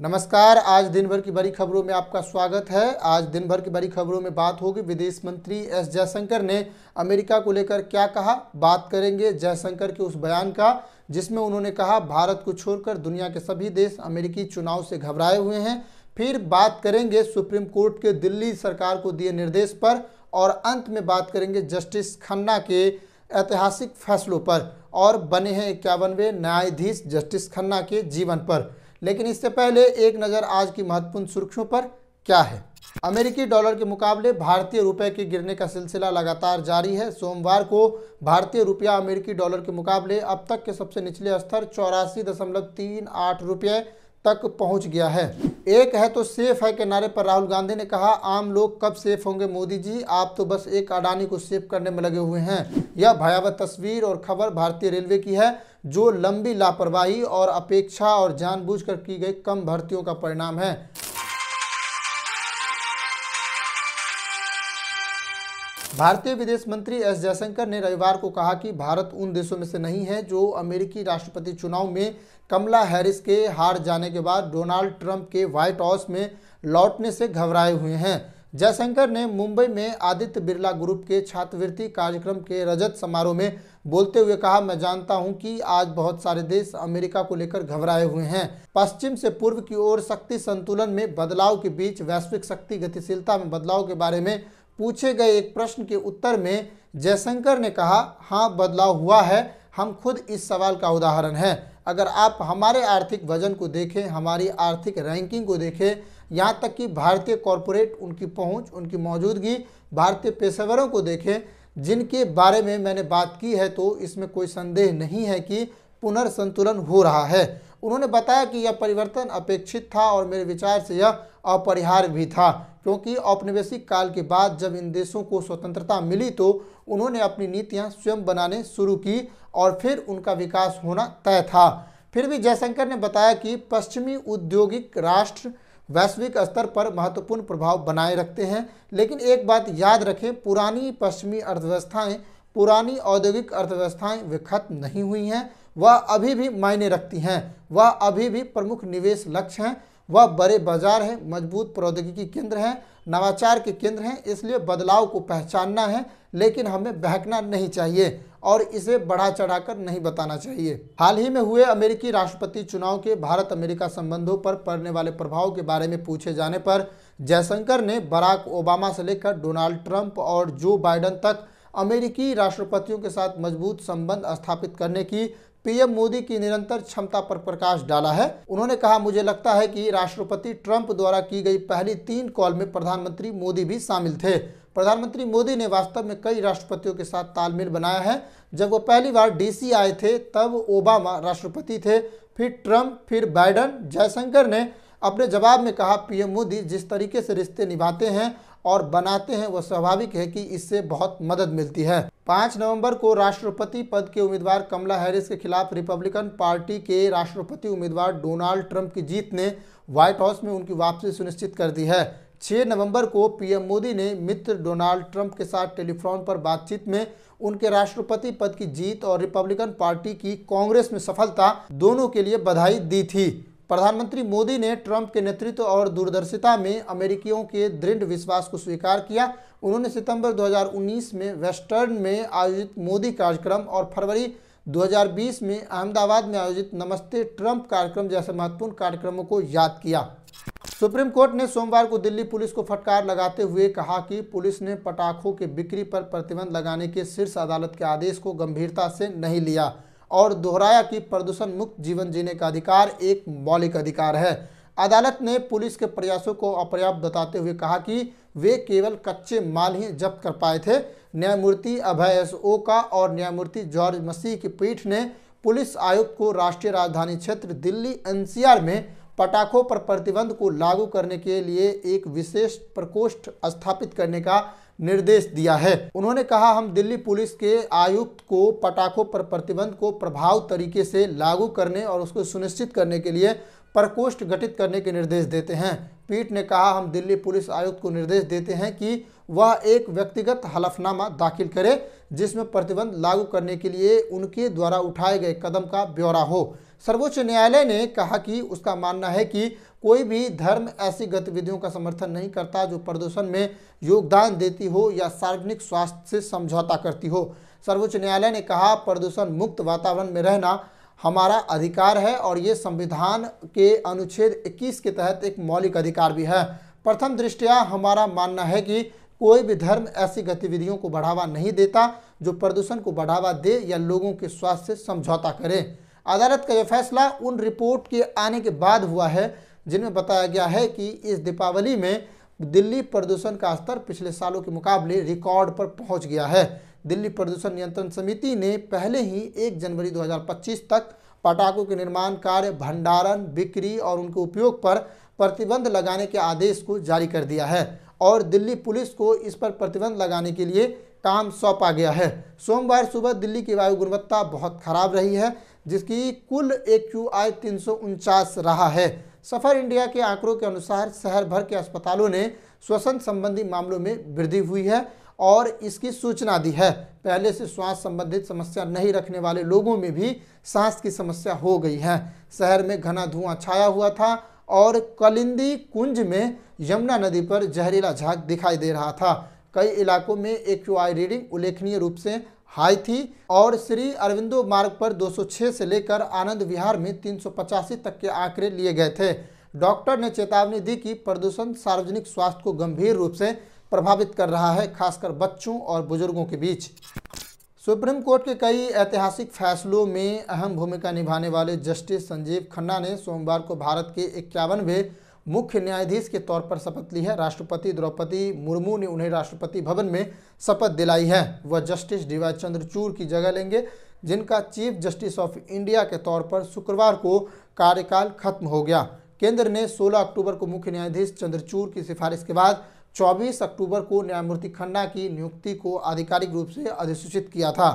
नमस्कार आज दिन भर की बड़ी खबरों में आपका स्वागत है आज दिन भर की बड़ी खबरों में बात होगी विदेश मंत्री एस जयशंकर ने अमेरिका को लेकर क्या कहा बात करेंगे जयशंकर के उस बयान का जिसमें उन्होंने कहा भारत को छोड़कर दुनिया के सभी देश अमेरिकी चुनाव से घबराए हुए हैं फिर बात करेंगे सुप्रीम कोर्ट के दिल्ली सरकार को दिए निर्देश पर और अंत में बात करेंगे जस्टिस खन्ना के ऐतिहासिक फैसलों पर और बने हैं इक्यावनवे न्यायाधीश जस्टिस खन्ना के जीवन पर लेकिन इससे पहले एक नज़र आज की महत्वपूर्ण सुर्खियों पर क्या है अमेरिकी डॉलर के मुकाबले भारतीय रुपए के गिरने का सिलसिला लगातार जारी है सोमवार को भारतीय रुपया अमेरिकी डॉलर के मुकाबले अब तक के सबसे निचले स्तर चौरासी दशमलव तीन आठ रुपये तक पहुंच गया है एक है तो सेफ है के नारे पर राहुल गांधी ने कहा आम लोग कब सेफ होंगे मोदी जी आप तो बस एक अडानी को सेफ करने में लगे हुए हैं यह भयावह तस्वीर और खबर भारतीय रेलवे की है जो लंबी लापरवाही और अपेक्षा और जानबूझकर की गई कम भर्तियों का परिणाम है भारतीय विदेश मंत्री एस जयशंकर ने रविवार को कहा कि भारत उन देशों में से नहीं है जो अमेरिकी राष्ट्रपति चुनाव में कमला हैरिस के हार जाने के बाद डोनाल्ड ट्रंप के व्हाइट हाउस में लौटने से घबराए हुए हैं जयशंकर ने मुंबई में आदित्य बिरला ग्रुप के छात्रवृत्ति कार्यक्रम के रजत समारोह में बोलते हुए कहा मैं जानता हूं कि आज बहुत सारे देश अमेरिका को लेकर घबराए हुए हैं पश्चिम से पूर्व की ओर शक्ति संतुलन में बदलाव के बीच वैश्विक शक्ति गतिशीलता में बदलाव के बारे में पूछे गए एक प्रश्न के उत्तर में जयशंकर ने कहा हाँ बदलाव हुआ है हम खुद इस सवाल का उदाहरण हैं अगर आप हमारे आर्थिक वजन को देखें हमारी आर्थिक रैंकिंग को देखें यहाँ तक कि भारतीय कॉरपोरेट उनकी पहुँच उनकी मौजूदगी भारतीय पेशेवरों को देखें जिनके बारे में मैंने बात की है तो इसमें कोई संदेह नहीं है कि पुनर्संतुलन हो रहा है उन्होंने बताया कि यह परिवर्तन अपेक्षित था और मेरे विचार से यह अपरिहार्य भी था क्योंकि औपनिवेशिक काल के बाद जब इन देशों को स्वतंत्रता मिली तो उन्होंने अपनी नीतियां स्वयं बनाने शुरू की और फिर उनका विकास होना तय था फिर भी जयशंकर ने बताया कि पश्चिमी औद्योगिक राष्ट्र वैश्विक स्तर पर महत्वपूर्ण प्रभाव बनाए रखते हैं लेकिन एक बात याद रखें पुरानी पश्चिमी अर्थव्यवस्थाएं पुरानी औद्योगिक अर्थव्यवस्थाएं वे नहीं हुई हैं वह अभी भी मायने रखती हैं वह अभी भी प्रमुख निवेश लक्ष्य हैं वह बड़े बाजार हैं मजबूत प्रौद्योगिकी केंद्र हैं नवाचार के केंद्र हैं इसलिए बदलाव को पहचानना है लेकिन हमें बहकना नहीं चाहिए और इसे बढ़ा चढ़ाकर नहीं बताना चाहिए हाल ही में हुए अमेरिकी राष्ट्रपति चुनाव के भारत अमेरिका संबंधों पर पड़ने वाले प्रभाव के बारे में पूछे जाने पर जयशंकर ने बराक ओबामा से लेकर डोनाल्ड ट्रंप और जो बाइडन तक अमेरिकी राष्ट्रपतियों के साथ मजबूत संबंध स्थापित करने की पीएम मोदी की निरंतर क्षमता पर प्रकाश डाला है उन्होंने कहा मुझे लगता है कि राष्ट्रपति ट्रंप द्वारा की गई पहली तीन कॉल में प्रधानमंत्री मोदी भी शामिल थे प्रधानमंत्री मोदी ने वास्तव में कई राष्ट्रपतियों के साथ तालमेल बनाया है जब वो पहली बार डीसी आए थे तब ओबामा राष्ट्रपति थे फिर ट्रंप फिर बाइडन जयशंकर ने अपने जवाब में कहा पीएम मोदी जिस तरीके से रिश्ते निभाते हैं और बनाते हैं वह स्वाभाविक है कि इससे बहुत मदद मिलती है पाँच नवंबर को राष्ट्रपति पद के उम्मीदवार कमला हैरिस के खिलाफ रिपब्लिकन पार्टी के राष्ट्रपति उम्मीदवार डोनाल्ड ट्रंप की जीत ने व्हाइट हाउस में उनकी वापसी सुनिश्चित कर दी है 6 नवंबर को पीएम मोदी ने मित्र डोनाल्ड ट्रंप के साथ टेलीफोन पर बातचीत में उनके राष्ट्रपति पद की जीत और रिपब्लिकन पार्टी की कांग्रेस में सफलता दोनों के लिए बधाई दी थी प्रधानमंत्री मोदी ने ट्रंप के नेतृत्व और दूरदर्शिता में अमेरिकियों के दृढ़ विश्वास को स्वीकार किया उन्होंने सितंबर 2019 में वेस्टर्न में आयोजित मोदी कार्यक्रम और फरवरी 2020 में अहमदाबाद में आयोजित नमस्ते ट्रंप कार्यक्रम जैसे महत्वपूर्ण कार्यक्रमों को याद किया सुप्रीम कोर्ट ने सोमवार को दिल्ली पुलिस को फटकार लगाते हुए कहा कि पुलिस ने पटाखों की बिक्री पर प्रतिबंध लगाने के शीर्ष अदालत के आदेश को गंभीरता से नहीं लिया और दोहराया कि प्रदूषण मुक्त जीवन जीने का अधिकार एक मौलिक अधिकार है अदालत ने पुलिस के प्रयासों को अपर्याप्त बताते हुए कहा कि वे केवल कच्चे माल ही जब्त कर पाए थे न्यायमूर्ति अभय एस ओका और न्यायमूर्ति जॉर्ज मसीह की पीठ ने पुलिस आयुक्त को राष्ट्रीय राजधानी क्षेत्र दिल्ली एनसीआर में पटाखों पर प्रतिबंध को लागू करने के लिए एक विशेष प्रकोष्ठ स्थापित करने का निर्देश दिया है उन्होंने कहा हम दिल्ली पुलिस के आयुक्त को पटाखों पर प्रतिबंध को प्रभाव तरीके से लागू करने और उसको सुनिश्चित करने के लिए प्रकोष्ठ गठित करने के निर्देश देते हैं पीठ ने कहा हम दिल्ली पुलिस आयुक्त को निर्देश देते हैं कि वह एक व्यक्तिगत हलफनामा दाखिल करे जिसमें प्रतिबंध लागू करने के लिए उनके द्वारा उठाए गए कदम का ब्यौरा हो सर्वोच्च न्यायालय ने कहा कि उसका मानना है कि कोई भी धर्म ऐसी गतिविधियों का समर्थन नहीं करता जो प्रदूषण में योगदान देती हो या सार्वजनिक स्वास्थ्य से समझौता करती हो सर्वोच्च न्यायालय ने कहा प्रदूषण मुक्त वातावरण में रहना हमारा अधिकार है और ये संविधान के अनुच्छेद 21 के तहत एक मौलिक अधिकार भी है प्रथम दृष्टया हमारा मानना है कि कोई भी धर्म ऐसी गतिविधियों को बढ़ावा नहीं देता जो प्रदूषण को बढ़ावा दे या लोगों के स्वास्थ्य से समझौता करे अदालत का यह फैसला उन रिपोर्ट के आने के बाद हुआ है जिनमें बताया गया है कि इस दीपावली में दिल्ली प्रदूषण का स्तर पिछले सालों के मुकाबले रिकॉर्ड पर पहुंच गया है दिल्ली प्रदूषण नियंत्रण समिति ने पहले ही 1 जनवरी 2025 तक पटाखों के निर्माण कार्य भंडारण बिक्री और उनके उपयोग पर प्रतिबंध लगाने के आदेश को जारी कर दिया है और दिल्ली पुलिस को इस पर प्रतिबंध लगाने के लिए काम सौंपा गया है सोमवार सुबह दिल्ली की वायु गुणवत्ता बहुत खराब रही है जिसकी कुल एक क्यू आई तीन रहा है सफ़र इंडिया के आंकड़ों के अनुसार शहर भर के अस्पतालों ने श्वसन संबंधी मामलों में वृद्धि हुई है और इसकी सूचना दी है पहले से श्वास संबंधित समस्या नहीं रखने वाले लोगों में भी सांस की समस्या हो गई है शहर में घना धुआं छाया हुआ था और कलिंदी कुंज में यमुना नदी पर जहरीला झाग दिखाई दे रहा था कई इलाकों में एक रीडिंग उल्लेखनीय रूप से हाई थी और श्री अरविंदो मार्ग पर 206 से लेकर आनंद विहार में तीन तक के आंकड़े लिए गए थे डॉक्टर ने चेतावनी दी कि प्रदूषण सार्वजनिक स्वास्थ्य को गंभीर रूप से प्रभावित कर रहा है खासकर बच्चों और बुजुर्गों के बीच सुप्रीम कोर्ट के कई ऐतिहासिक फैसलों में अहम भूमिका निभाने वाले जस्टिस संजीव खन्ना ने सोमवार को भारत के इक्यावनवे मुख्य न्यायाधीश के तौर पर शपथ ली है राष्ट्रपति द्रौपदी मुर्मू ने उन्हें राष्ट्रपति भवन में शपथ दिलाई है वह जस्टिस डी वाई चंद्रचूड़ की जगह लेंगे जिनका चीफ जस्टिस ऑफ इंडिया के तौर पर शुक्रवार को कार्यकाल खत्म हो गया केंद्र ने 16 अक्टूबर को मुख्य न्यायाधीश चंद्रचूड़ की सिफारिश के बाद 24 अक्टूबर को न्यायमूर्ति खन्ना की नियुक्ति को आधिकारिक रूप से अधिसूचित किया था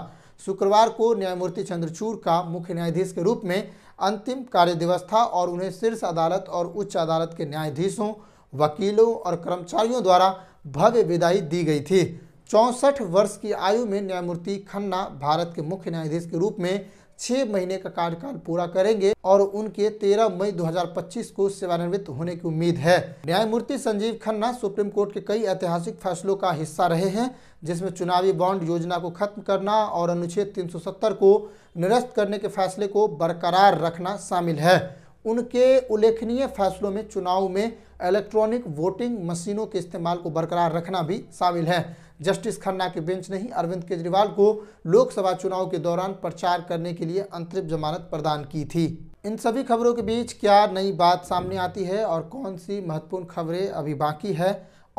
शुक्रवार को न्यायमूर्ति चंद्रचूड़ का मुख्य न्यायाधीश के रूप में अंतिम कार्य दिवस था और उन्हें शीर्ष अदालत और उच्च अदालत के न्यायाधीशों वकीलों और कर्मचारियों द्वारा भव्य विदाई दी गई थी चौंसठ वर्ष की आयु में न्यायमूर्ति खन्ना भारत के मुख्य न्यायाधीश के रूप में छह महीने का कार्यकाल पूरा करेंगे और उनके 13 मई 2025 को सेवानिवृत्त होने की उम्मीद है न्यायमूर्ति संजीव खन्ना सुप्रीम कोर्ट के कई ऐतिहासिक फैसलों का हिस्सा रहे हैं जिसमें चुनावी बॉन्ड योजना को खत्म करना और अनुच्छेद 370 को निरस्त करने के फैसले को बरकरार रखना शामिल है उनके उल्लेखनीय फैसलों में चुनाव में इलेक्ट्रॉनिक वोटिंग मशीनों के इस्तेमाल को बरकरार रखना भी शामिल है जस्टिस खन्ना के बेंच ने ही अरविंद केजरीवाल को लोकसभा चुनाव के दौरान प्रचार करने के लिए अंतरिम जमानत प्रदान की थी इन सभी खबरों के बीच क्या नई बात सामने आती है और कौन सी महत्वपूर्ण खबरें अभी बाकी है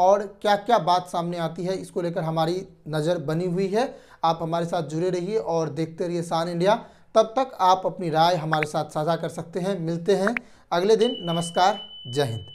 और क्या क्या बात सामने आती है इसको लेकर हमारी नज़र बनी हुई है आप हमारे साथ जुड़े रहिए और देखते रहिए सान इंडिया तब तक आप अपनी राय हमारे साथ साझा कर सकते हैं मिलते हैं अगले दिन नमस्कार जय हिंद